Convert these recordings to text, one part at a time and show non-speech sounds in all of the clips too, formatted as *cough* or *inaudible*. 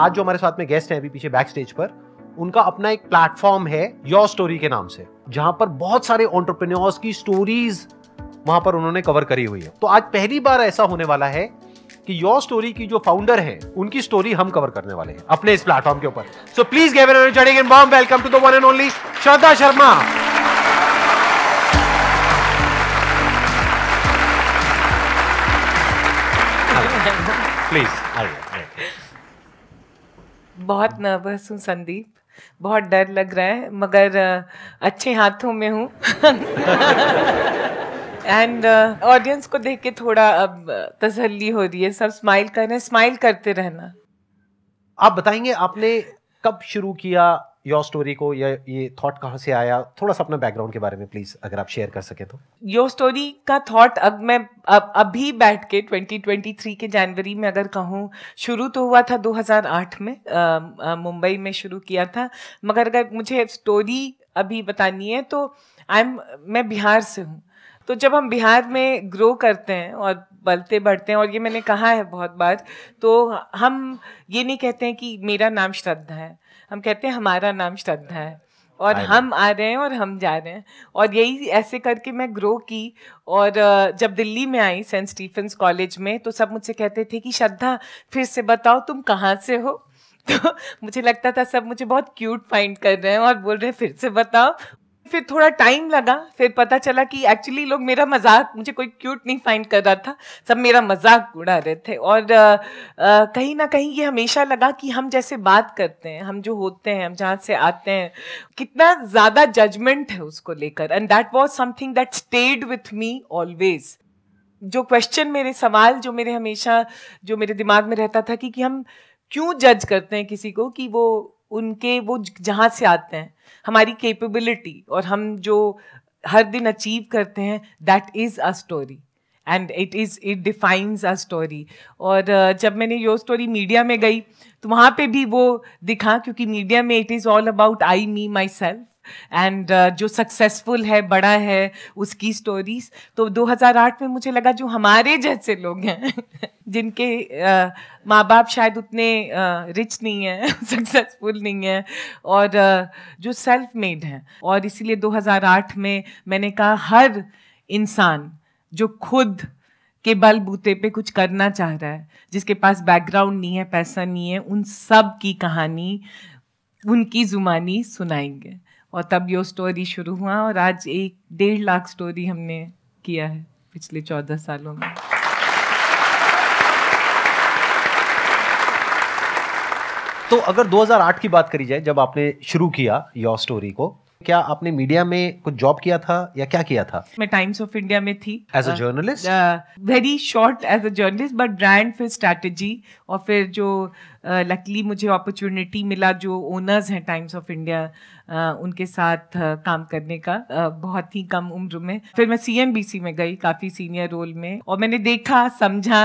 आज जो हमारे साथ में गेस्ट हैं अभी पीछे बैक स्टेज पर उनका अपना एक प्लेटफॉर्म है योर स्टोरी के नाम से जहां पर बहुत सारे ऑन्टरप्रेन्योर्स की स्टोरीज वहां पर उन्होंने कवर करी हुई है तो आज पहली बार ऐसा होने वाला है कि योर स्टोरी की जो फाउंडर है उनकी स्टोरी हम कवर करने वाले हैं अपने इस प्लेटफॉर्म के ऊपर so please gave welcome to the one and only Shraddha Sharma please बहुत नर्वस हूँ संदीप बहुत डर लग रहा है मगर अच्छे हाथों में हूँ एंड *laughs* ऑडियंस को देख के थोड़ा अब तसल्ली हो रही है सब स्माइल कर रहे हैं स्माइल करते रहना आप बताएंगे आपने कब शुरू किया योर स्टोरी को या ये थॉट कहाँ से आया थोड़ा सा अपना बैकग्राउंड के बारे में प्लीज अगर आप शेयर कर सकें तो योर स्टोरी का थॉट अब मैं अब अभी बैठ के 2023 के जनवरी में अगर कहूँ शुरू तो हुआ था 2008 में मुंबई में शुरू किया था मगर अगर मुझे स्टोरी अभी बतानी है तो आई एम मैं बिहार से हूँ तो जब हम बिहार में ग्रो करते हैं और बलते बढ़ते हैं और ये मैंने कहा है बहुत बार तो हम ये नहीं कहते हैं कि मेरा नाम श्रद्धा है हम कहते हैं हमारा नाम श्रद्धा है और हम आ रहे हैं और हम जा रहे हैं और यही ऐसे करके मैं ग्रो की और जब दिल्ली में आई सेंट स्टीफेंस कॉलेज में तो सब मुझसे कहते थे कि श्रद्धा फिर से बताओ तुम कहाँ से हो *laughs* तो मुझे लगता था सब मुझे बहुत क्यूट फाइंड कर रहे हैं और बोल रहे हैं फिर से बताओ फिर थोड़ा टाइम लगा फिर पता चला कि एक्चुअली लोग मेरा मजाक मुझे कोई क्यूट नहीं फाइंड कर रहा था सब मेरा मजाक उड़ा रहे थे और कहीं ना कहीं ये हमेशा लगा कि हम जैसे बात करते हैं हम जो होते हैं हम जहाँ से आते हैं कितना ज़्यादा जजमेंट है उसको लेकर and that was something that stayed with me always जो क्वेश्चन मेरे सवाल जो मेरे हमेशा जो मेरे दिमाग में रहता था कि, कि हम क्यों जज करते हैं किसी को कि वो उनके वो जहाँ से आते हैं हमारी कैपेबिलिटी और हम जो हर दिन अचीव करते हैं that is a story and it is it defines a story और जब मैंने यो स्टोरी मीडिया में गई तो वहाँ पे भी वो दिखा क्योंकि मीडिया में it is all about I me myself and uh, जो सक्सेसफुल है बड़ा है उसकी स्टोरीज तो 2008 में मुझे लगा जो हमारे जैसे लोग हैं *laughs* जिनके uh, माँ बाप शायद उतने रिच uh, नहीं है सक्सेसफुल *laughs* नहीं है और uh, जो सेल्फ मेड हैं और इसीलिए 2008 में मैंने कहा हर इंसान जो खुद के बल बूते पे कुछ करना चाह रहा है जिसके पास बैकग्राउंड नहीं है पैसा नहीं है उन सब की कहानी उनकी जुबानी सुनाएंगे और तब यो स्टोरी शुरू हुआ और आज एक डेढ़ लाख स्टोरी हमने किया है पिछले चौदह सालों में तो अगर 2008 की बात करी जाए जब आपने शुरू किया योर स्टोरी को क्या आपने मीडिया में कुछ जॉब किया था या क्या किया था मैं टाइम्स ऑफ इंडिया में थी as a journalist very short as a journalist but brand फिर स्ट्रेटेजी और फिर जो लकली मुझे अपॉर्चुनिटी मिला जो ओनर्स हैं टाइम्स ऑफ इंडिया उनके साथ काम करने का बहुत ही कम उम्र में फिर मैं सी में गई काफ़ी सीनियर रोल में और मैंने देखा समझा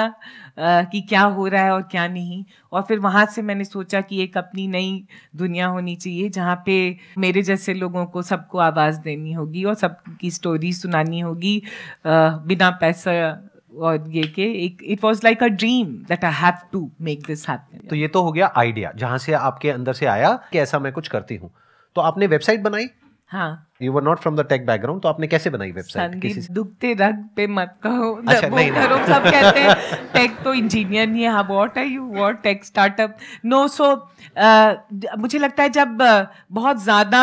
कि क्या हो रहा है और क्या नहीं और फिर वहाँ से मैंने सोचा कि एक अपनी नई दुनिया होनी चाहिए जहाँ पे मेरे जैसे लोगों को सबको आवाज़ देनी होगी और सबकी स्टोरी सुनानी होगी बिना पैसा it like a dream that I have to make this happen तो ये तो हो गया आइडिया से आपके अंदर से आया कि ऐसा मैं कुछ करती हूँ तो आपने वेबसाइट बनाई हाँ you were not from the tech background तो आपने कैसे बनाई वेबसाइट दुखते पे मत कहो अच्छा, नहीं, सब कहते हैं टेक तो इंजीनियर नहीं है what are you what tech startup no so मुझे लगता है जब uh, बहुत ज़्यादा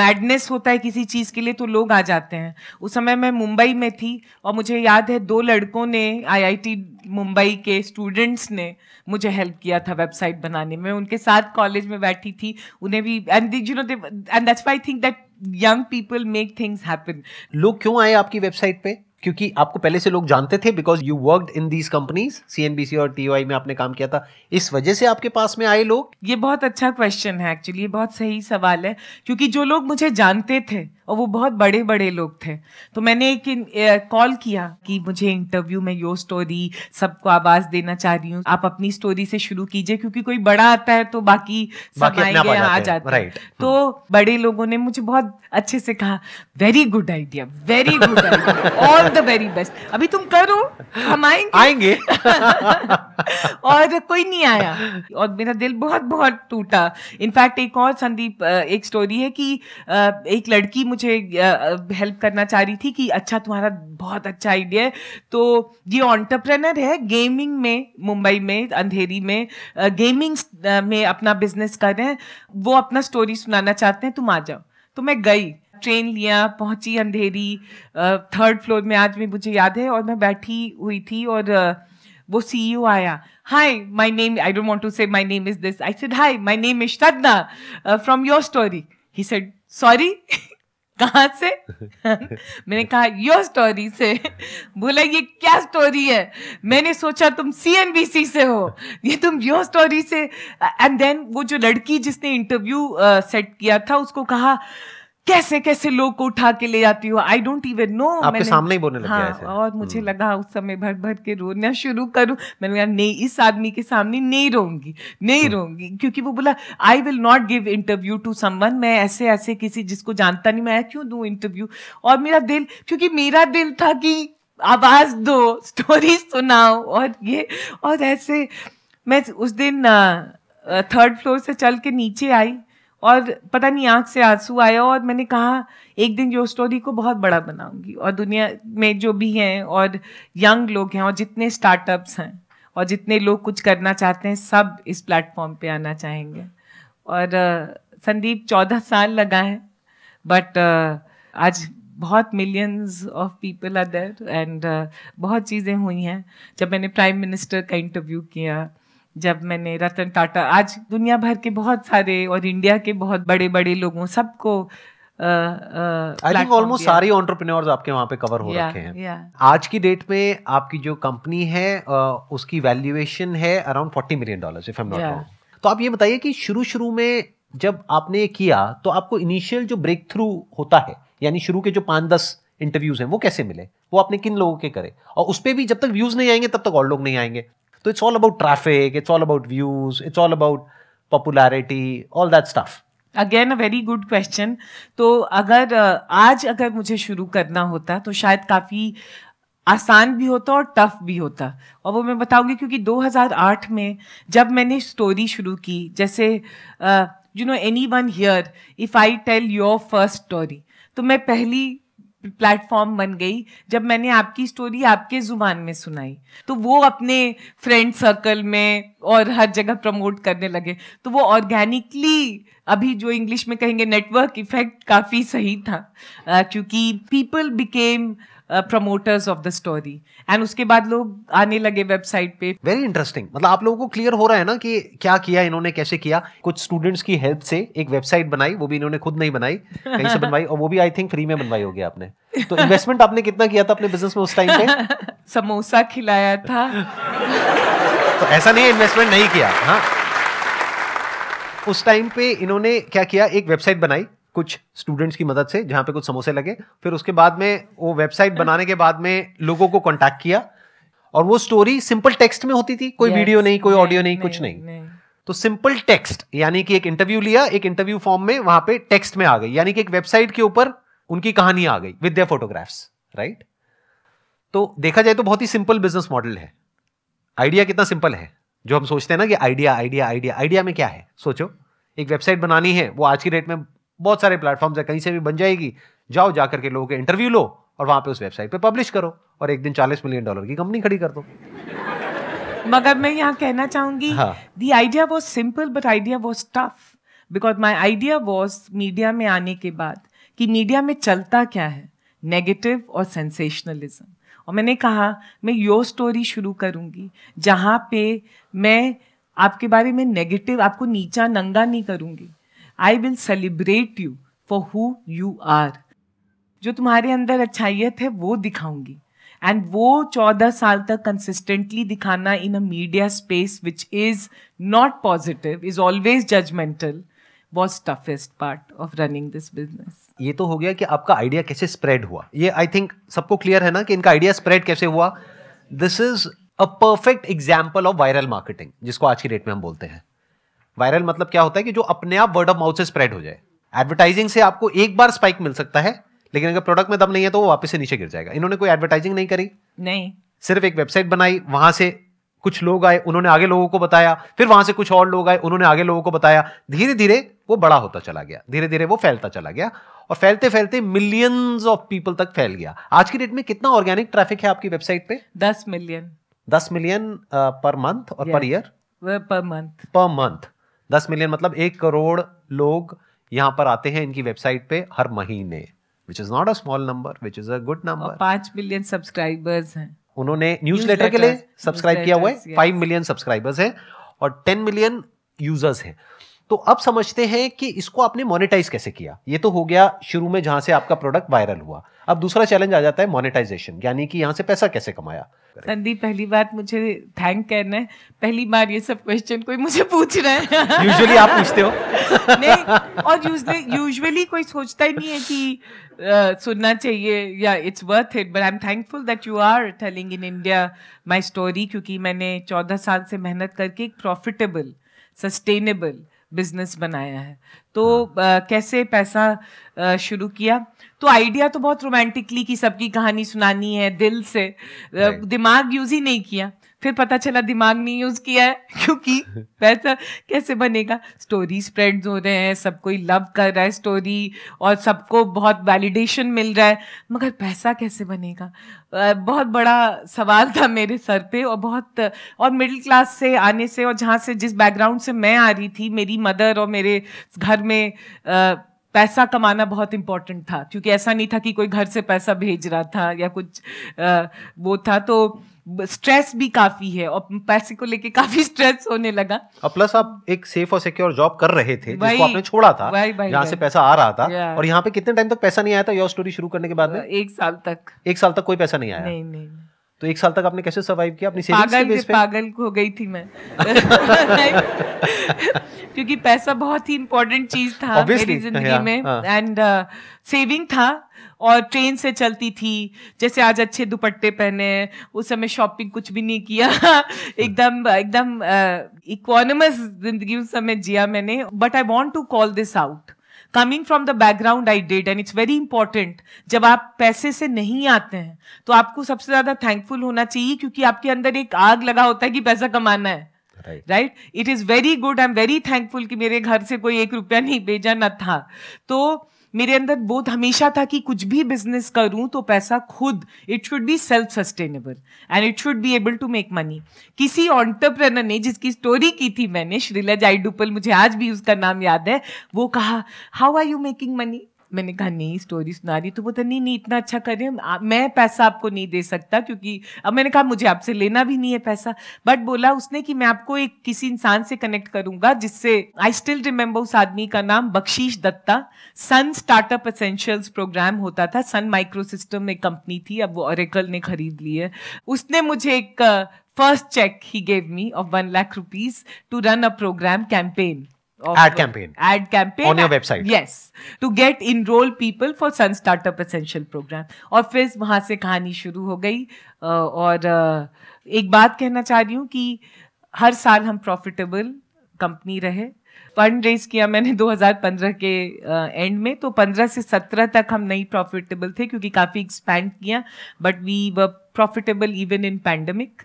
मैडनेस होता है किसी चीज़ के लिए तो लोग आ जाते हैं उस समय मैं मुंबई में थी और मुझे याद है दो लड़कों ने आईआईटी मुंबई के स्टूडेंट्स ने मुझे हेल्प किया था वेबसाइट बनाने में उनके साथ कॉलेज में बैठी थी उन्हें भी and you know and that's I think that young people make things happen लोग क्यों आए आपकी वेबसाइट पे क्योंकि आपको पहले से लोग जानते थे because you work in these companies C और टी में आपने काम किया था इस वजह से आपके पास में आए लोग ये बहुत अच्छा क्वेश्चन है एक्चुअली ये बहुत सही सवाल है क्योंकि जो लोग मुझे जानते थे और वो बहुत बड़े बड़े लोग थे तो मैंने एक कॉल किया कि मुझे इंटरव्यू में यो स्टोरी सबको आवाज देना चाह रही हूँ आप अपनी स्टोरी से शुरू कीजिए क्योंकि कोई बड़ा आता है तो बाकी, बाकी समाएंगे आ जाते हैं तो बड़े लोगों ने मुझे बहुत अच्छे से कहा very good idea very good all the very best अभी तुम करो हम आएंगे आएंगे *laughs* और कोई नहीं आया और मेरा दिल बहुत बहुत टूटा इनफैक्ट एक और संदीप एक स्टोरी है कि एक लड़की मुझे हेल्प करना चाह रही थी कि अच्छा तुम्हारा बहुत अच्छा आइडिया है तो ये ऑन्टरप्रेनर है गेमिंग में मुंबई में अंधेरी में गेमिंग में अपना बिजनेस कर रहे हैं वो अपना स्टोरी सुनाना चाहते हैं तुम आ जाओ तो मैं गई ट्रेन लिया पहुंची अंधेरी थर्ड फ्लोर में आज भी मुझे याद है और मैं बैठी हुई थी और वो सी e आया hi my name I don't want to say my name is this I said hi my name is Shraddha from YourStory he said sorry कहाँ से *laughs* मैंने कहा योर स्टोरी से *laughs* बोला ये क्या स्टोरी है मैंने सोचा तुम सी से हो ये तुम योर स्टोरी से एंड देन वो जो लड़की जिसने इंटरव्यू सेट uh, किया था उसको कहा कैसे कैसे लोग को उठा के ले जाती हो आई डोंट इवन नो आपके सामने ही बोलने लग हाँ, ऐसे। और मुझे हम्म। लगा उस समय भर भर के रोना शुरू करूं मैंने कहा नहीं इस आदमी के सामने नहीं रोऊंगी नहीं हम्म। रोऊंगी क्योंकि वो बोला I will not give interview to someone मैं ऐसे ऐसे किसी जिसको जानता नहीं मैं क्यों दू इंटरव्यू और मेरा दिल क्योंकि मेरा दिल था कि आवाज दो स्टोरी सुनाओ और ये और ऐसे मैं उस दिन थर्ड फ्लोर से चल के नीचे आई और पता नहीं आँख से आंसू आया और मैंने कहा एक दिन जो स्टोरी को बहुत बड़ा बनाऊंगी और दुनिया में जो भी हैं और यंग लोग हैं और जितने स्टार्टअप्स हैं और जितने लोग कुछ करना चाहते हैं सब इस प्लेटफॉर्म पे आना चाहेंगे और संदीप चौदह साल लगा है बट आज बहुत millions of people are there and बहुत चीज़ें हुई हैं जब मैंने प्राइम मिनिस्टर का इंटरव्यू किया जब मैंने रतन टाटा आज दुनिया भर के बहुत सारे और इंडिया के बहुत बड़े बड़े लोगों सबको आई थिंक ऑलमोस्ट सारे ऑन्टरप्रनोर आपके वहाँ पे कवर हो yeah, रखे हैं yeah. आज की डेट में आपकी जो कंपनी है उसकी वैल्यूएशन है around forty million dollar if am not wrong तो आप ये बताइए कि शुरू शुरू में जब आपने ये किया तो आपको इनिशियल जो ब्रेक थ्रू होता है यानी शुरू के जो पाँच दस इंटरव्यूज हैं वो कैसे मिले वो आपने किन लोगों के करे और उस पर भी जब तक व्यूज नहीं आएंगे तब तक और लोग नहीं आएंगे तो it's all about traffic it's all about views it's all about popularity all that stuff again a very good question तो अगर आज अगर मुझे शुरू करना होता तो शायद काफ़ी आसान भी होता और टफ भी होता और वो मैं बताऊंगी क्योंकि 2008 में जब मैंने स्टोरी शुरू की जैसे you know anyone here if I tell your first story तो मैं पहली प्लेटफॉर्म बन गई जब मैंने आपकी स्टोरी आपके जुबान में सुनाई तो वो अपने फ्रेंड सर्कल में और हर जगह प्रमोट करने लगे तो वो ऑर्गेनिकली अभी जो इंग्लिश में कहेंगे नेटवर्क इफेक्ट काफ़ी सही था क्योंकि people became promoters of the story and उसके बाद लोग आने लगे वेबसाइट पे वेरी इंटरेस्टिंग मतलब आप लोगों को क्लियर हो रहा है ना कि क्या किया इन्होंने कैसे किया कुछ स्टूडेंट्स की हेल्प से एक वेबसाइट बनाई वो भी इन्होंने खुद नहीं बनाई कहीं से बनवाई और वो भी आई थिंक फ्री में बनवाई होगी आपने तो इन्वेस्टमेंट आपने कितना किया था अपने बिजनेस में उस टाइम पे *laughs* समोसा खिलाया था तो ऐसा नहीं इन्वेस्टमेंट नहीं किया हाँ उस टाइम पे इन्होंने क्या किया एक वेबसाइट बनाई कुछ स्टूडेंट्स की मदद से जहाँ पे कुछ समोसे लगे फिर उसके बाद में वो वेबसाइट बनाने के बाद में लोगों को कॉन्टैक्ट किया और वो स्टोरी सिंपल टेक्स्ट में होती थी कोई yes, वीडियो नहीं कोई ऑडियो नहीं, नहीं, कुछ नहीं, नहीं। तो सिंपल टेक्स्ट यानी कि एक इंटरव्यू लिया एक इंटरव्यू फॉर्म में वहां पे टेक्स्ट में आ गई यानी कि एक वेबसाइट के ऊपर उनकी कहानी आ गई विद्या फोटोग्राफ्स राइट तो देखा जाए तो बहुत ही सिंपल बिजनेस मॉडल है आइडिया कितना सिंपल है जो हम सोचते हैं ना कि आइडिया आइडिया आइडिया आइडिया में क्या है सोचो एक वेबसाइट बनानी है वो आज की डेट में बहुत सारे प्लेटफॉर्म्स है कहीं से भी बन जाएगी जाओ जाकर के लोगों के इंटरव्यू लो और वहां पे उस वेबसाइट पे पब्लिश करो और एक दिन 40 मिलियन डॉलर की कंपनी खड़ी कर दो मगर मैं यहाँ कहना चाहूंगी the idea was simple but idea was tough because my idea was media में आने के बाद कि मीडिया में चलता क्या है नेगेटिव और सेंसेशनलिज्म और मैंने कहा मैं योर स्टोरी शुरू करूंगी जहाँ पे मैं आपके बारे में नेगेटिव आपको नीचा नंगा नहीं करूंगी I will celebrate you for who you are जो तुम्हारे अंदर अच्छाइयत है वो दिखाऊंगी एंड वो चौदह साल तक कंसिस्टेंटली दिखाना in a media space which is not positive is always judgmental was toughest part of running this business ये तो हो गया कि आपका आइडिया कैसे स्प्रेड हुआ ये आई थिंक सबको क्लियर है ना कि इनका आइडिया स्प्रेड कैसे हुआ this is a perfect example of viral marketing जिसको आज की डेट में हम बोलते हैं वायरल मतलब क्या होता है कि जो अपने आप वर्ड ऑफ माउथ से स्प्रेड हो जाए एडवर्टाइजिंग से आपको एक बार स्पाइक मिल सकता है लेकिन अगर प्रोडक्ट में दम नहीं है तो वो वापस से नीचे गिर जाएगा इन्होंने कोई एडवर्टाइजिंग नहीं करी नहीं सिर्फ एक वेबसाइट बनाई वहां से कुछ लोग आए उन्होंने आगे लोगों को बताया फिर वहां से कुछ और लोग आए उन्होंने आगे लोगों को बताया धीरे धीरे वो बड़ा होता चला गया धीरे धीरे वो फैलता चला गया और फैलते फैलते मिलियंस ऑफ पीपल तक फैल गया आज की डेट में कितना ऑर्गेनिक ट्रैफिक है आपकी वेबसाइट पे दस मिलियन दस मिलियन पर मंथ और per year per month per month दस मिलियन मतलब एक करोड़ लोग यहाँ पर आते हैं इनकी वेबसाइट पे हर महीने which is not a small number which is a good number पांच मिलियन सब्सक्राइबर्स हैं उन्होंने न्यूज लेटर के लिए सब्सक्राइब किया हुआ है फाइव मिलियन सब्सक्राइबर्स हैं और टेन मिलियन यूजर्स हैं तो अब समझते हैं कि इसको आपने मोनेटाइज कैसे किया ये तो हो गया शुरू में जहां से आपका प्रोडक्ट वायरल हुआ अब दूसरा चैलेंज आ जाता है मोनेटाइजेशन यानी कि यहाँ से पैसा कैसे कमाया संदीप पहली बार मुझे थैंक कहना है पहली बार ये सब क्वेश्चन कोई मुझे पूछ रहा है यूजुअली आप पूछते हो *laughs* नहीं और यूजुअली कोई सोचता ही नहीं है कि uh, सुनना चाहिए या it's worth it but I am thankful that you are telling in India my story क्योंकि मैंने चौदह साल से मेहनत करके एक प्रॉफिटेबल सस्टेनेबल बिजनेस बनाया है तो आ, हाँ। कैसे पैसा शुरू किया तो आइडिया तो बहुत रोमांटिकली की सबकी कहानी सुनानी है दिल से दिमाग यूज ही नहीं किया फिर पता चला दिमाग नहीं यूज किया है *laughs* क्योंकि पैसा कैसे बनेगा स्टोरी स्प्रेड हो रहे हैं सब कोई लव कर रहा है स्टोरी और सबको बहुत वैलिडेशन मिल रहा है मगर पैसा कैसे बनेगा बहुत बड़ा सवाल था मेरे सर पे और बहुत और मिडिल क्लास से आने से और जहाँ से जिस बैकग्राउंड से मैं आ रही थी मेरी मदर और मेरे घर में आ, पैसा कमाना बहुत इम्पोर्टेंट था क्योंकि ऐसा नहीं था कि कोई घर से पैसा भेज रहा था या कुछ आ, वो था तो स्ट्रेस भी काफी है और पैसे को लेके काफी स्ट्रेस *laughs* होने लगा और प्लस आप एक सेफ और सिक्योर जॉब कर रहे थे जिसको आपने छोड़ा था जहाँ से पैसा आ रहा था और यहाँ पे कितने टाइम तक पैसा नहीं आया था योर स्टोरी शुरू करने के बाद में एक साल तक एक साल तक कोई पैसा नहीं आया नहीं नहीं तो एक साल तक आपने कैसे सर्वाइव किया अपनी पागल से पे? पागल हो गई थी मैं *laughs* क्योंकि पैसा बहुत ही इम्पोर्टेंट चीज था मेरी जिंदगी हाँ। में एंड सेविंग uh, था और ट्रेन से चलती थी जैसे आज अच्छे दुपट्टे पहने उस समय शॉपिंग कुछ भी नहीं किया *laughs* एकदम एकदम इकोनमस जिंदगी उस समय जिया मैंने but I want to call this out coming from the background I did and it's very important जब आप पैसे से नहीं आते हैं तो आपको सबसे ज्यादा थैंकफुल होना चाहिए क्योंकि आपके अंदर एक आग लगा होता है कि पैसा कमाना है right it is very good I am very thankful कि मेरे घर से कोई एक रुपया नहीं भेजा ना था तो मेरे अंदर बोध हमेशा था कि कुछ भी बिजनेस करूं तो पैसा खुद it should be self sustainable and it should be able to make money किसी ऑन्टरप्रेनर ने जिसकी स्टोरी की थी मैंने श्रीला जाइडुपल मुझे आज भी उसका नाम याद है वो कहा how are you making money मैंने कहा नहीं स्टोरी सुना रही तो बोलता नहीं नहीं इतना अच्छा कर रहे हैं मैं पैसा आपको नहीं दे सकता क्योंकि अब मैंने कहा मुझे आपसे लेना भी नहीं है पैसा बट बोला उसने कि मैं आपको एक किसी इंसान से कनेक्ट करूंगा जिससे आई स्टिल रिमेम्बर उस आदमी का नाम Bakhshish Dutta Sun startup essentials program होता था सन माइक्रो सिस्टम कंपनी थी अब वो ओरेकल ने खरीद ली है उसने मुझे एक फर्स्ट चेक ही gave me of one lakh rupees to run a program campaign ad campaign ad campaign on your ad, website yes to get enroll people for sun startup essential program और फिर वहां से कहानी शुरू हो गई और ek baat kehna cha rahi hu ki har saal hum profitable company rahe fund raise किया मैंने 2015 के एंड में तो 15 से 17 तक हम नहीं प्रॉफिटेबल थे क्योंकि काफ़ी एक्सपैंड किया but we were profitable even in pandemic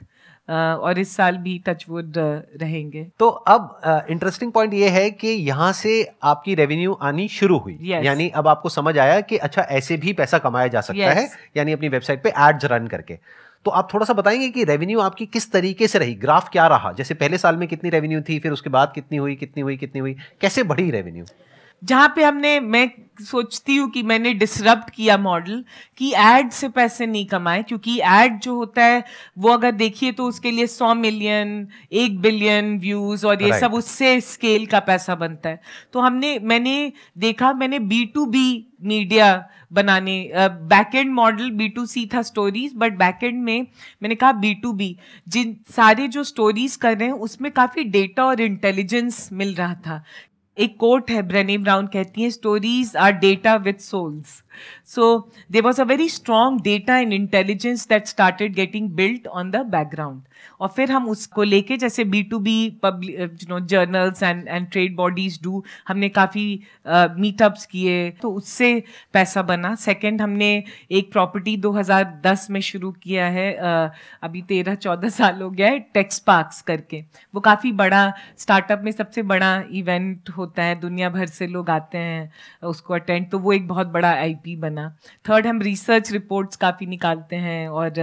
और इस साल भी टचवुड रहेंगे तो अब इंटरेस्टिंग पॉइंट ये है कि यहाँ से आपकी रेवेन्यू आनी शुरू हुई yes. यानी अब आपको समझ आया कि अच्छा ऐसे भी पैसा कमाया जा सकता yes. है यानी अपनी वेबसाइट पे एड्स रन करके तो आप थोड़ा सा बताएंगे कि रेवेन्यू आपकी किस तरीके से रही ग्राफ क्या रहा जैसे पहले साल में कितनी रेवेन्यू थी फिर उसके बाद कितनी हुई कितनी हुई कितनी हुई कैसे बढ़ी रेवेन्यू जहाँ पे हमने मैं सोचती हूँ कि मैंने डिसरप्ट किया मॉडल कि एड से पैसे नहीं कमाए क्योंकि एड जो होता है वो अगर देखिए तो उसके लिए सौ मिलियन एक बिलियन व्यूज और ये right. सब उससे स्केल का पैसा बनता है तो हमने मैंने देखा मैंने बी टू बी मीडिया बनाने back end model B to C था स्टोरीज बट बैक एंड में मैंने कहा बी टू बी जिन सारे जो स्टोरीज कर रहे हैं उसमें काफ़ी डेटा और इंटेलिजेंस मिल रहा था एक कोट है ब्रेनी ब्राउन कहती हैं stories are data with souls So there was a very strong data and intelligence that started getting built on the background. और फिर हम उसको लेके जैसे B to B you know journals and and trade bodies do हमने काफ़ी meetups uh, किए तो उससे पैसा बना सेकंड हमने एक प्रॉपर्टी 2010 में शुरू किया है uh, अभी तेरह चौदह साल हो गया है टेक्स पार्क्स करके वो काफ़ी बड़ा स्टार्टअप में सबसे बड़ा इवेंट होता है दुनिया भर से लोग आते हैं उसको अटेंड तो वो एक बहुत बड़ा आई पी बना थर्ड हम रिसर्च रिपोर्ट्स काफ़ी निकालते हैं और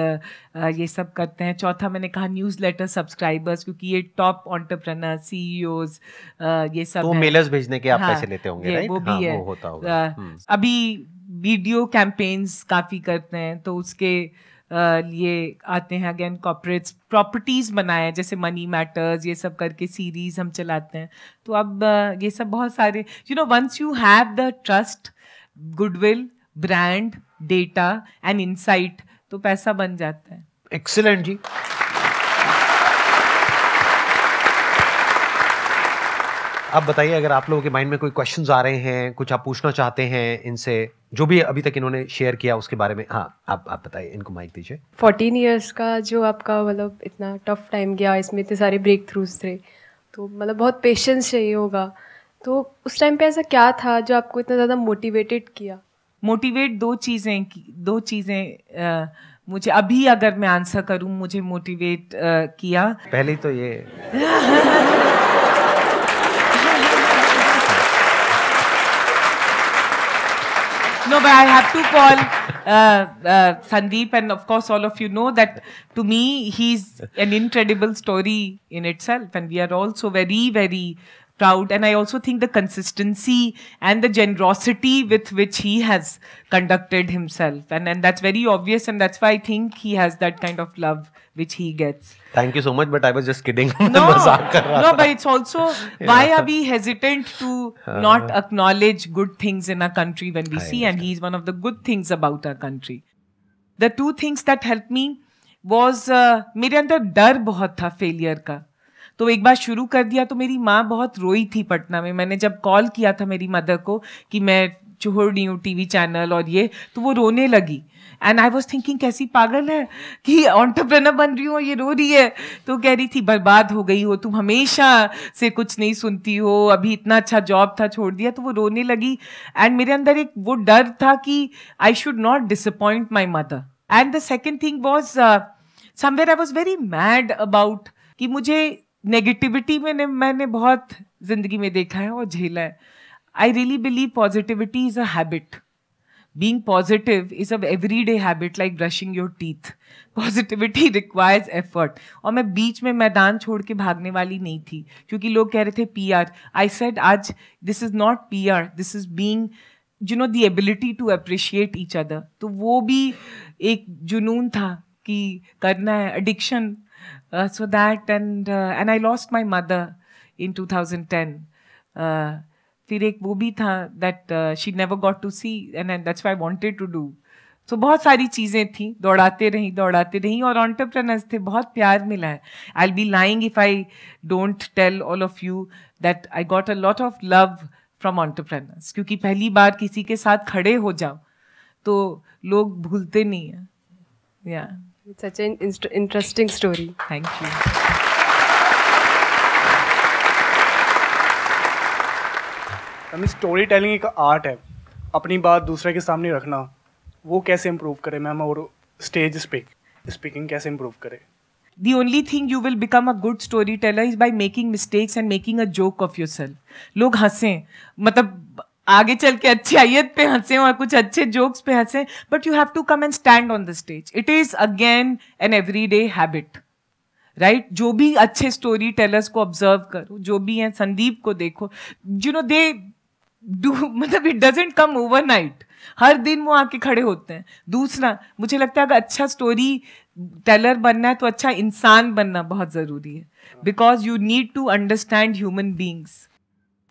ये सब करते हैं चौथा मैंने कहा न्यूज़ लेटर सब्सक्राइबर्स क्योंकि ये टॉप ऑन्टरप्रनर सी ये सब तो मेलर्स भेजने के आप हाँ, पैसे लेते होंगे राइट वो भी हाँ, है वो होता होगा हम्म। अभी वीडियो कैंपेन्स काफ़ी करते हैं तो उसके लिए आते हैं अगेन कॉपरेट्स प्रॉपर्टीज़ बनाए जैसे मनी मैटर्स ये सब करके सीरीज़ हम चलाते हैं तो अब ये सब बहुत सारे you know once you have the trust goodwill brand data and insight तो पैसा बन जाता है एक्सीलेंट जी अब बताइए अगर आप लोगों के माइंड में कोई क्वेश्चंस आ रहे हैं कुछ आप पूछना चाहते हैं इनसे जो भी अभी तक इन्होंने शेयर किया उसके बारे में हाँ आप आप बताइए इनको माइक दीजिए फोर्टीन ईयर्स का जो आपका मतलब इतना टफ टाइम गया इसमें इतने सारे ब्रेक थ्रूज थे तो मतलब बहुत पेशेंस चाहिए होगा तो उस टाइम पे ऐसा क्या था जो आपको इतना ज़्यादा मोटिवेटेड किया मोटिवेट दो चीज़ें दो चीज़ें मुझे अभी अगर मैं आंसर करूं मुझे मोटिवेट किया पहले तो ये no but I have to call Sandeep and of course all of you know that to me he is an incredible story in it and we are also very very proud. And I also think the consistency and the generosity with which he has conducted himself. And, and that's very obvious. And that's why I think he has that kind of love which he gets. Thank you so much, but I was just kidding. *laughs* no, *laughs* no, but it's also yeah. why are we hesitant to uh, not acknowledge good things in our country when we I see? Understand. And he's one of the good things about our country. The two things that helped me was uh, मेरे अंदर डर बहुत था failure का तो एक बार शुरू कर दिया तो मेरी माँ बहुत रोई थी पटना में मैंने जब कॉल किया था मेरी मदर को कि मैं छोड़ रही हूँ टीवी चैनल और ये तो वो रोने लगी एंड आई वॉज थिंकिंग कैसी पागल है कि ऑन्टरप्रनर बन रही हूँ ये रो रही है तो कह रही थी बर्बाद हो गई हो तुम हमेशा से कुछ नहीं सुनती हो अभी इतना अच्छा जॉब था छोड़ दिया तो वो रोने लगी एंड मेरे अंदर एक वो डर था कि I should not disappoint my mother and the second thing was somewhere I was very mad about कि मुझे नेगेटिविटी मैंने मैंने बहुत ज़िंदगी में देखा है और झेला है I really believe positivity is a habit being positive is a everyday habit like brushing your teeth positivity requires effort और मैं बीच में मैदान छोड़ के भागने वाली नहीं थी क्योंकि लोग कह रहे थे पी आर आई सेड आज this is not P R this is being you know the ability to appreciate each other तो वो भी एक जुनून था कि करना है addiction Uh, so that and uh, and I lost my mother in 2010. Uh, फिर एक वो भी था that she never got to see and that's I wanted to do so बहुत सारी चीज़ें थी दौड़ाते रही दौड़ाते रही और ऑन्टरप्रनर्स थे बहुत प्यार मिला है I be lying if I don't tell all of you that I got a lot of love from entrepreneurs क्योंकि पहली बार किसी के साथ खड़े हो जाओ तो लोग भूलते नहीं हैं या yeah. It's such an interesting story. Thank you. हमें स्टोरी टेलिंग एक आर्ट है अपनी बात दूसरे के सामने रखना वो कैसे इम्प्रूव करें मैम और स्टेज स्पीक स्पीकिंग कैसे इम्प्रूव करें the only thing you will become a good storyteller is by making mistakes and making a joke of yourself लोग हंसें मतलब आगे चल के अच्छी आयत पे हंसे और कुछ अच्छे जोक्स पे हंसे but you have to come and stand on the stage it is again an everyday habit right जो भी अच्छे स्टोरी टेलर्स को ऑब्जर्व करो जो भी हैं संदीप को देखो यू नो दे डू मतलब इट डजेंट कम ओवरनाइट हर दिन वो आके खड़े होते हैं दूसरा मुझे लगता है अगर अच्छा स्टोरी टेलर बनना है तो अच्छा इंसान बनना बहुत ज़रूरी है because you need to understand human beings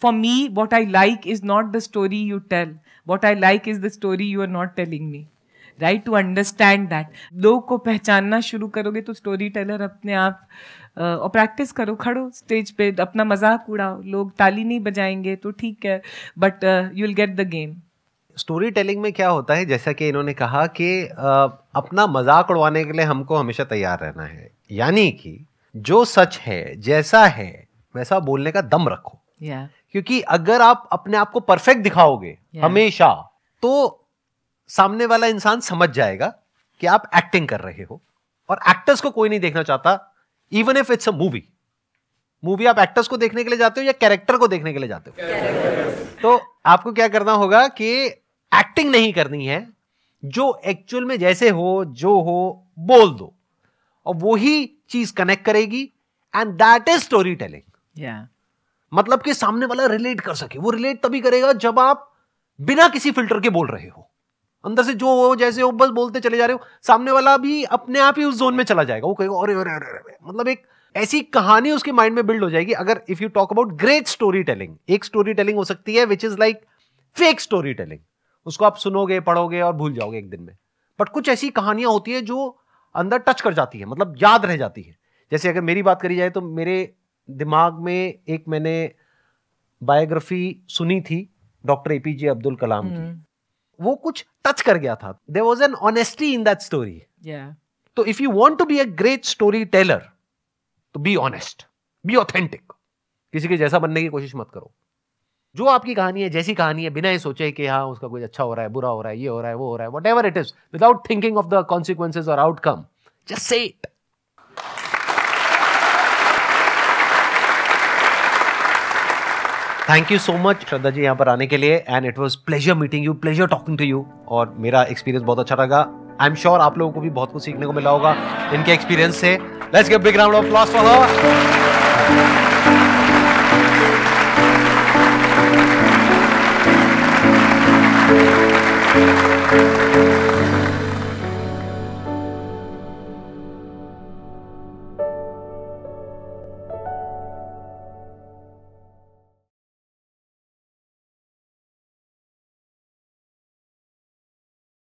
for me, what I like is not the story you tell. What I like is the story you are not telling me. Right to understand that लोग को पहचानना शुरू करोगे तो story teller अपने आप और practice करो खड़ो स्टेज पे अपना मजाक उड़ाओ लोग ताली नहीं बजाएंगे तो ठीक है but you will get the game storytelling में क्या होता है जैसा कि इन्होंने कहा कि अपना मजाक उड़वाने के लिए हमको हमेशा तैयार रहना है यानी कि जो सच है जैसा है वैसा बोलने का दम रखो yeah. क्योंकि अगर आप अपने आप को परफेक्ट दिखाओगे yeah. हमेशा तो सामने वाला इंसान समझ जाएगा कि आप एक्टिंग कर रहे हो और एक्टर्स को कोई नहीं देखना चाहता even if it's a movie movie आप एक्टर्स को देखने के लिए जाते हो या कैरेक्टर को देखने के लिए जाते हो yes. तो आपको क्या करना होगा कि एक्टिंग नहीं करनी है जो एक्चुअल में जैसे हो जो हो बोल दो और वो ही चीज कनेक्ट करेगी and that is storytelling मतलब कि सामने वाला रिलेट कर सके वो रिलेट तभी करेगा जब आप बिना किसी फिल्टर के बोल रहे हो अंदर से जो हो जैसे हो बस बोलते चले जा रहे हो सामने वाला भी अपने आप ही उस जोन में चला जाएगा वो कहेगा अरे अरे अरे अरे मतलब एक ऐसी कहानी उसके माइंड में बिल्ड हो जाएगी अगर if you talk about great storytelling एक स्टोरी टेलिंग हो सकती है which is like fake storytelling उसको आप सुनोगे पढ़ोगे और भूल जाओगे एक दिन में बट कुछ ऐसी कहानियां होती है जो अंदर टच कर जाती है मतलब याद रह जाती है जैसे अगर मेरी बात करी जाए तो मेरे दिमाग में एक मैंने बायोग्राफी सुनी थी डॉक्टर एपीजे अब्दुल कलाम की हम्म। वो कुछ टच कर गया था there was an honesty in that story तो if you want to be a great storyteller तो बी ऑनेस्ट बी ऑथेंटिक किसी के जैसा बनने की कोशिश मत करो जो आपकी कहानी है जैसी कहानी है बिना ये सोचे कि हाँ उसका कुछ अच्छा हो रहा है बुरा हो रहा है ये हो रहा है वो हो रहा है whatever it is without thinking of the consequences और outcome just say it thank you so much Shraddha ji यहाँ पर आने के लिए and it was pleasure meeting you pleasure talking to you और मेरा एक्सपीरियंस बहुत अच्छा लगा आई एम श्योर आप लोगों को भी बहुत कुछ सीखने को मिला होगा इनके एक्सपीरियंस से let's give big round of applause for her